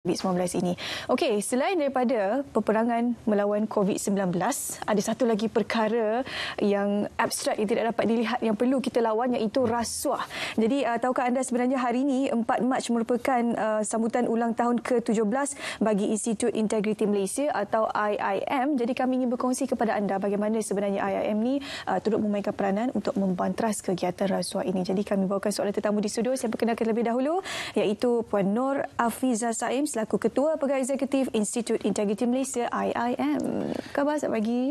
COVID-19 ini. Okey, selain daripada peperangan melawan COVID-19, ada satu lagi perkara yang abstrak yang tidak dapat dilihat yang perlu kita lawan iaitu rasuah. Jadi, uh, tahukah anda sebenarnya hari ini 4 Mac merupakan uh, sambutan ulang tahun ke-17 bagi Institut Integriti Malaysia atau IIM. Jadi, kami ingin berkongsi kepada anda bagaimana sebenarnya IIM ini uh, turut memainkan peranan untuk membantras kegiatan rasuah ini. Jadi, kami bawakan soalan tetamu di studio. Saya perkenalkan terlebih dahulu iaitu Puan Nur Afiza Saim selaku Ketua Pegawai Eksekutif Institut Integriti Malaysia IIM. Khabar selamat pagi.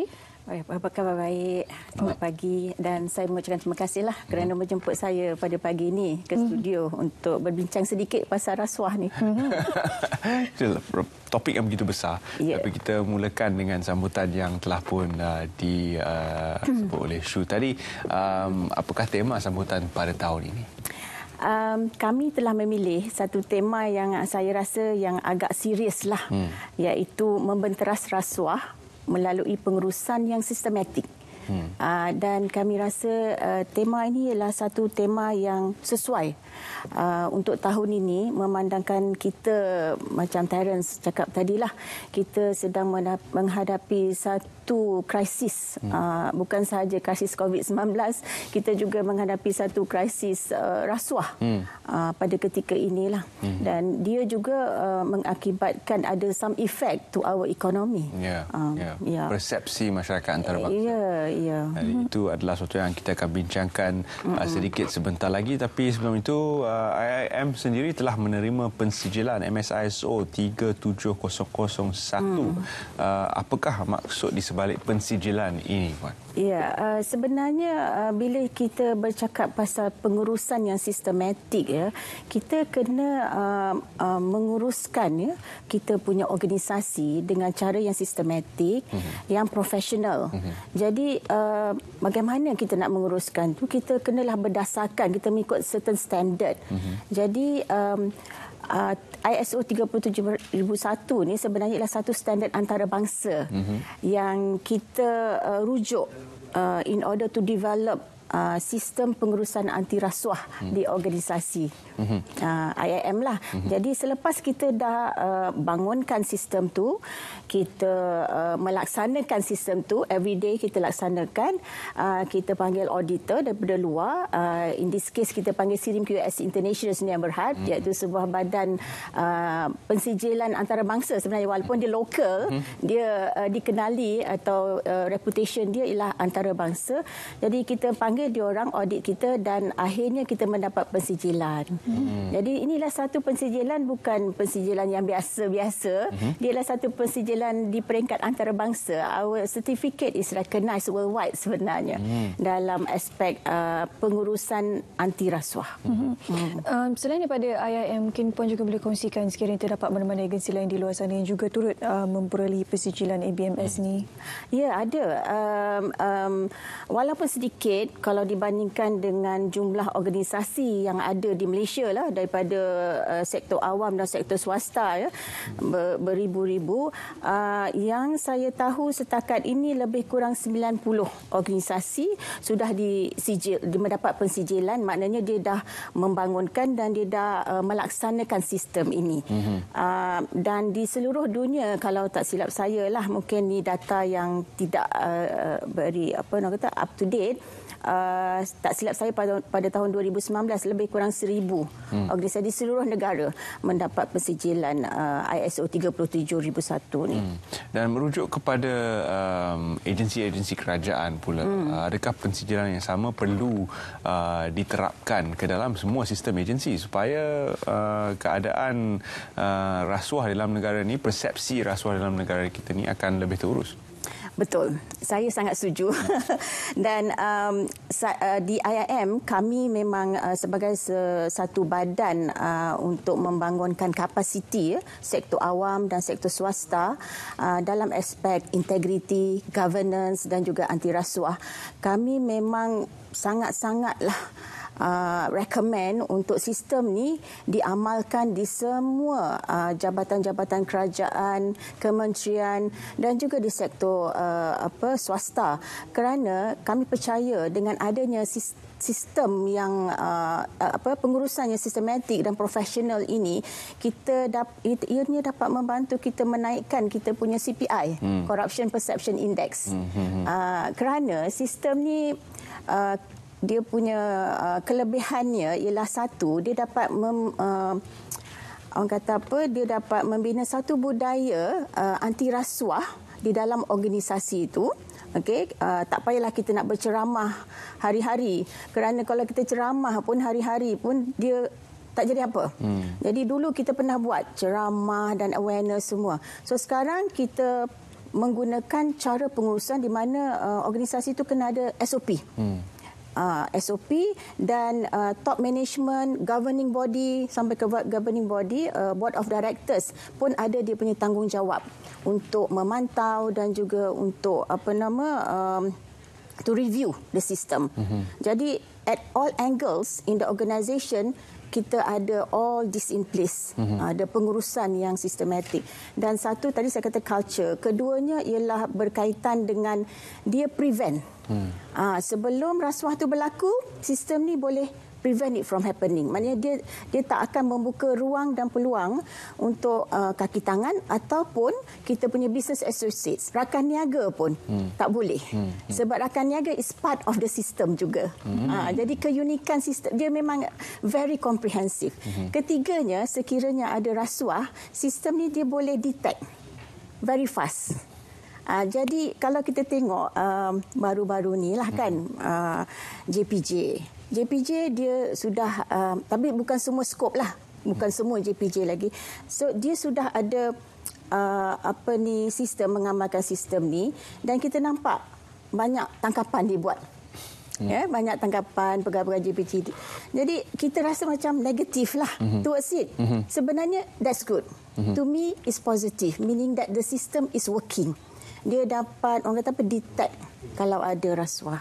Baik, apa khabar baik? Selamat pagi dan saya mengucapkan terima kasihlah kerana hmm. menjemput saya pada pagi ini ke hmm. studio hmm. untuk berbincang sedikit pasal rasuah ni. Hmm. topik yang begitu besar yeah. tapi kita mulakan dengan sambutan yang telah pun uh, di uh, sebut oleh Shu tadi um, apakah tema sambutan pada tahun ini um, kami telah memilih satu tema yang saya rasa yang agak serius lah, hmm. iaitu membenteras rasuah melalui pengurusan yang sistematik. Hmm. Uh, dan kami rasa uh, tema ini ialah satu tema yang sesuai uh, untuk tahun ini memandangkan kita macam Terence cakap tadilah kita sedang menghadapi satu krisis hmm. uh, bukan sahaja krisis COVID-19 kita juga menghadapi satu krisis uh, rasuah hmm. uh, pada ketika inilah hmm. dan dia juga uh, mengakibatkan ada some effect to our economy. Yeah. Uh, yeah. yeah. Ya. Persepsi masyarakat antarabangsa. Yeah. Ya. Uh, itu adalah sesuatu yang kita akan bincangkan uh, sedikit sebentar lagi. Tapi sebelum itu, ah, IIM sendiri telah menerima pensijilan MSISO 37001. Uh, apakah maksud di sebalik pensijilan ini, Puan? Ya, sebenarnya bila kita bercakap pasal pengurusan yang sistematik ya, kita kena menguruskan ya kita punya organisasi dengan cara yang sistematik, mm-hmm. yang profesional. Mm-hmm. Jadi Uh, bagaimana kita nak menguruskan tu kita kenalah berdasarkan kita mengikut certain standard. Mm-hmm. Jadi um, uh, ISO 37001 ni sebenarnya ialah satu standard antarabangsa mm-hmm. yang kita uh, rujuk uh, in order to develop Uh, sistem pengurusan anti rasuah hmm. di organisasi hmm. uh, IAM lah. Hmm. Jadi selepas kita dah uh, bangunkan sistem tu, kita uh, melaksanakan sistem tu every day kita laksanakan, uh, kita panggil auditor daripada luar, uh, in this case kita panggil Sirim QS International yang Bhd hmm. iaitu sebuah badan uh, pensijilan antarabangsa sebenarnya walaupun hmm. dia local hmm. dia uh, dikenali atau uh, reputation dia ialah antarabangsa. Jadi kita panggil panggil diorang audit kita dan akhirnya kita mendapat pensijilan. Hmm. Jadi inilah satu pensijilan bukan pensijilan yang biasa-biasa. Hmm. Dia adalah satu pensijilan di peringkat antarabangsa. Our certificate is recognized worldwide sebenarnya hmm. dalam aspek uh, pengurusan anti rasuah. Hmm. hmm. Hmm. Um, selain daripada IIM, mungkin Puan juga boleh kongsikan sekiranya terdapat mana-mana agensi lain di luar sana yang juga turut uh, memperoleh pensijilan ABMS hmm. ni. Ya, ada. Um, um, walaupun sedikit, kalau dibandingkan dengan jumlah organisasi yang ada di Malaysia lah daripada uh, sektor awam dan sektor swasta ya ber, beribu-ribu uh, yang saya tahu setakat ini lebih kurang 90 organisasi sudah disijil di mendapat pensijilan maknanya dia dah membangunkan dan dia dah uh, melaksanakan sistem ini mm-hmm. uh, dan di seluruh dunia kalau tak silap saya lah mungkin ni data yang tidak uh, uh beri apa nak kata up to date uh, Uh, tak silap saya pada, pada tahun 2019 lebih kurang seribu hmm. organisasi di seluruh negara mendapat persijilan uh, ISO 37001 ni. Hmm. Dan merujuk kepada um, agensi-agensi kerajaan pula, hmm. Uh, adakah pensijilan yang sama perlu uh, diterapkan ke dalam semua sistem agensi supaya uh, keadaan uh, rasuah dalam negara ini persepsi rasuah dalam negara kita ini akan lebih terurus? Betul. Saya sangat setuju. Dan um, uh, di IIM, kami memang uh, sebagai satu badan uh, untuk membangunkan kapasiti ya, sektor awam dan sektor swasta dalam aspek integriti, governance dan juga anti rasuah. Kami memang sangat-sangatlah uh, uh, recommend untuk sistem ni diamalkan di semua uh, jabatan-jabatan kerajaan, kementerian dan juga di sektor uh, apa swasta kerana kami percaya dengan adanya sistem sistem yang uh, uh apa pengurusan yang sistematik dan profesional ini kita dap, ianya dapat membantu kita menaikkan kita punya CPI hmm. corruption perception index hmm, hmm, hmm. Uh, kerana sistem ni uh, dia punya uh, kelebihannya ialah satu dia dapat mem, uh, orang kata apa dia dapat membina satu budaya uh, anti rasuah di dalam organisasi itu okey uh, tak payahlah kita nak berceramah hari-hari kerana kalau kita ceramah pun hari-hari pun dia tak jadi apa. Hmm. Jadi dulu kita pernah buat ceramah dan awareness semua. So sekarang kita menggunakan cara pengurusan di mana uh, organisasi itu kena ada SOP. Hmm uh, SOP dan uh, top management governing body sampai ke governing body uh, board of directors pun ada dia punya tanggungjawab untuk memantau dan juga untuk apa nama um, to review the system. Mm-hmm. Jadi at all angles in the organisation kita ada all this in place. Mm-hmm. Ada pengurusan yang sistematik. Dan satu tadi saya kata culture. Keduanya ialah berkaitan dengan dia prevent. Mm. sebelum rasuah itu berlaku, sistem ni boleh prevent it from happening. Maknanya dia dia tak akan membuka ruang dan peluang untuk uh, kaki tangan ataupun kita punya business associates, rakan niaga pun hmm. tak boleh. Hmm. Hmm. Sebab rakan niaga is part of the system juga. Hmm. Uh, jadi keunikan sistem dia memang very comprehensive. Hmm. Ketiganya sekiranya ada rasuah, sistem ni dia boleh detect very fast. Uh, jadi kalau kita tengok uh, baru-baru ni lah kan uh, hmm. ah, JPJ JPJ dia sudah uh, tapi bukan semua skop lah bukan semua JPJ lagi so dia sudah ada uh, apa ni sistem mengamalkan sistem ni dan kita nampak banyak tangkapan dibuat hmm. Ya, banyak tangkapan pegawai-pegawai JPJ. Jadi kita rasa macam negatif lah mm-hmm. towards it. Mm-hmm. Sebenarnya that's good. Mm-hmm. To me is positive, meaning that the system is working. Dia dapat orang kata apa detect kalau ada rasuah.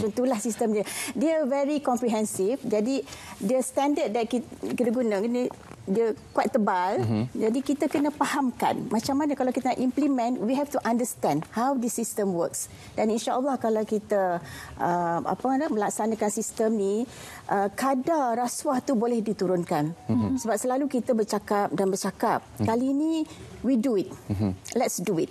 Contohlah hmm. sistem dia. Dia very comprehensive. Jadi dia standard that kita, kita guna ini dia quite tebal. Hmm. Jadi kita kena fahamkan macam mana kalau kita implement we have to understand how the system works. Dan insya-Allah kalau kita uh, apa nak melaksanakan sistem ni uh, kadar rasuah tu boleh diturunkan. Hmm. Sebab selalu kita bercakap dan bercakap. Kali ini we do it. Let's do it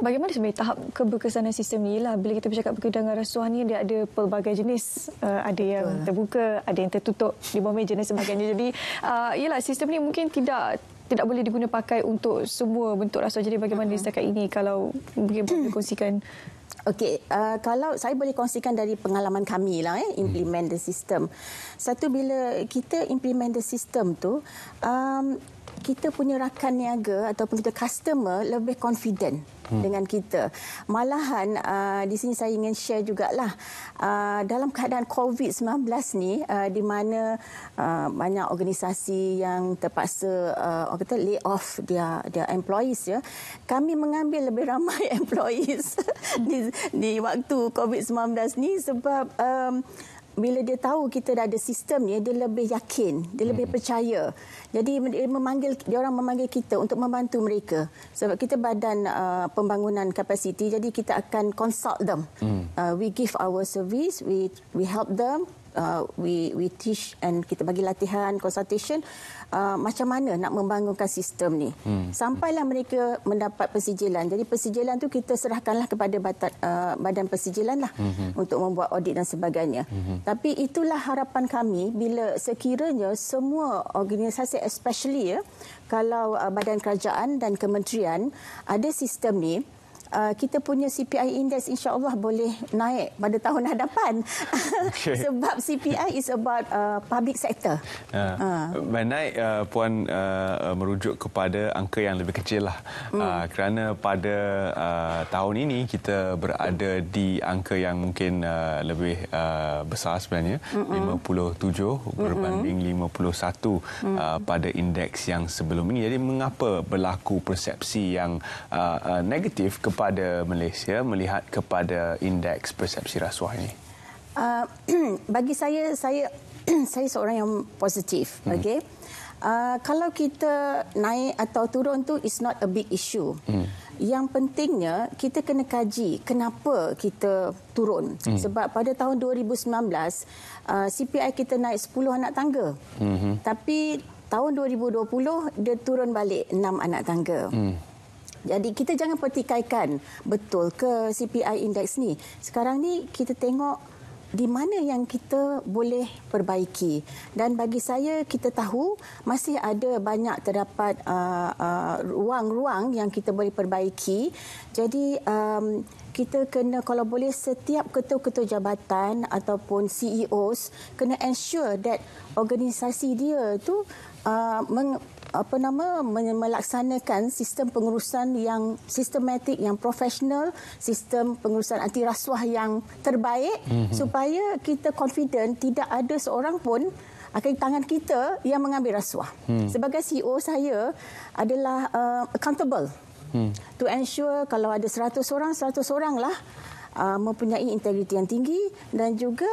bagaimana sebenarnya tahap keberkesanan sistem ni ialah bila kita bercakap berkedangan rasuah ni dia ada pelbagai jenis uh, ada yang Betul. terbuka ada yang tertutup di bawah meja dan sebagainya jadi uh, ialah sistem ni mungkin tidak tidak boleh diguna pakai untuk semua bentuk rasuah jadi bagaimana uh-huh. setakat ini kalau mungkin boleh kongsikan Okey, uh, kalau saya boleh kongsikan dari pengalaman kami lah, eh, hmm. implement the system. Satu bila kita implement the system tu, um, kita punya rakan niaga ataupun kita customer lebih confident. Hmm. dengan kita. Malahan uh, di sini saya ingin share jugalah uh, dalam keadaan COVID-19 ni uh, di mana uh, banyak organisasi yang terpaksa uh, orang kata lay off dia dia employees ya. Kami mengambil lebih ramai employees di di waktu COVID-19 ni sebab um, bila dia tahu kita dah ada sistem ni dia lebih yakin dia lebih hmm. percaya jadi dia memanggil dia orang memanggil kita untuk membantu mereka sebab kita badan uh, pembangunan kapasiti jadi kita akan consult them hmm. uh, we give our service we we help them uh, we we teach and kita bagi latihan consultation uh, macam mana nak membangunkan sistem ni hmm. sampailah mereka mendapat persijilan jadi persijilan tu kita serahkanlah kepada batat, uh, badan persijilan lah hmm. untuk membuat audit dan sebagainya hmm. tapi itulah harapan kami bila sekiranya semua organisasi especially ya kalau uh, badan kerajaan dan kementerian ada sistem ni Uh, kita punya CPI index insya-Allah boleh naik pada tahun hadapan. Okay. Sebab CPI is about uh, public sector. Ha. Uh. Uh. puan uh, merujuk kepada angka yang lebih kecil lah. Mm. Uh, kerana pada uh, tahun ini kita berada di angka yang mungkin uh, lebih uh, besar sebenarnya Mm-mm. 57 berbanding Mm-mm. 51 uh, pada indeks yang sebelum ini. Jadi mengapa berlaku persepsi yang uh, uh, negatif ke? kepada Malaysia melihat kepada indeks persepsi rasuah ini? Uh, bagi saya, saya saya seorang yang positif. Hmm. Okay? Uh, kalau kita naik atau turun tu, it's not a big issue. Hmm. Yang pentingnya kita kena kaji kenapa kita turun. Hmm. Sebab pada tahun 2019 uh, CPI kita naik 10 anak tangga. Hmm. Tapi tahun 2020 dia turun balik 6 anak tangga. Hmm. Jadi kita jangan pertikaikan betul ke CPI indeks ni. Sekarang ni kita tengok di mana yang kita boleh perbaiki dan bagi saya kita tahu masih ada banyak terdapat ruang-ruang uh, uh, yang kita boleh perbaiki jadi um, kita kena kalau boleh setiap ketua-ketua jabatan ataupun CEOs kena ensure that organisasi dia tu uh, apa nama melaksanakan sistem pengurusan yang sistematik yang profesional sistem pengurusan anti rasuah yang terbaik mm-hmm. supaya kita confident tidak ada seorang pun akan tangan kita yang mengambil rasuah mm. sebagai CEO saya adalah uh, accountable mm. to ensure kalau ada 100 orang 100 oranglah uh, mempunyai integriti yang tinggi dan juga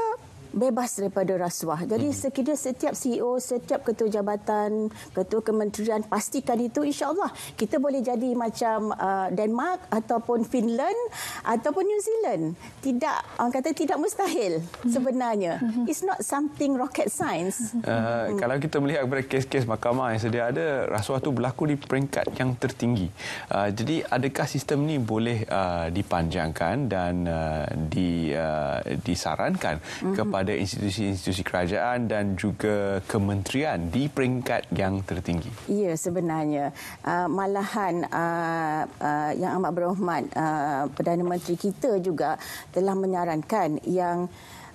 bebas daripada rasuah. Jadi hmm. sekiranya setiap CEO, setiap ketua jabatan, ketua kementerian pastikan itu insya-Allah kita boleh jadi macam uh, Denmark ataupun Finland ataupun New Zealand. Tidak orang kata tidak mustahil hmm. sebenarnya. Hmm. It's not something rocket science. Mhm. Uh, hmm. Kalau kita melihat kepada kes-kes mahkamah yang sedia ada, rasuah itu berlaku di peringkat yang tertinggi. Uh, jadi adakah sistem ni boleh uh, dipanjangkan dan uh, di uh, disarankan hmm. kepada kepada institusi-institusi kerajaan dan juga kementerian di peringkat yang tertinggi. Ya, sebenarnya uh, malahan uh, uh, yang amat berhormat uh, Perdana Menteri kita juga telah menyarankan yang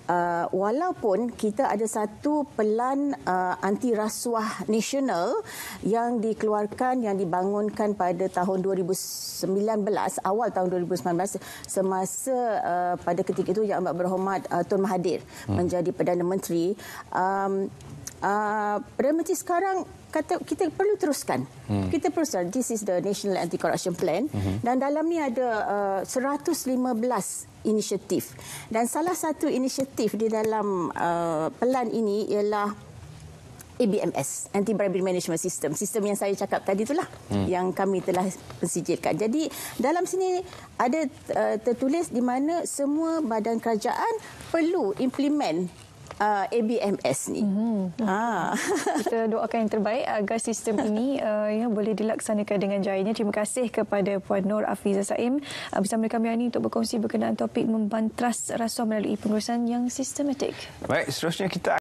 uh, walaupun kita ada satu pelan uh, anti rasuah nasional yang dikeluarkan yang dibangunkan pada tahun 2019 awal tahun 2019 semasa uh, pada ketika itu Yang Amat Berhormat uh, Tun Mahathir hmm. menjadi Perdana Menteri um, uh, Perdana Menteri sekarang kata kita perlu teruskan. Hmm. Kita teruskan. This is the National Anti Corruption Plan hmm. dan dalam ni ada uh, 115 inisiatif. Dan salah satu inisiatif di dalam uh, pelan ini ialah ABMS, Anti Bribery Management System, sistem yang saya cakap tadi itulah hmm. yang kami telah sijilkan. Jadi dalam sini ada uh, tertulis di mana semua badan kerajaan perlu implement uh, ABMS ni. hmm Ah. Kita doakan yang terbaik agar sistem ini uh, ya, boleh dilaksanakan dengan jayanya. Terima kasih kepada Puan Nur Afiza Saim uh, bersama kami hari ini untuk berkongsi berkenaan topik membantras rasuah melalui pengurusan yang sistematik. Baik, seterusnya kita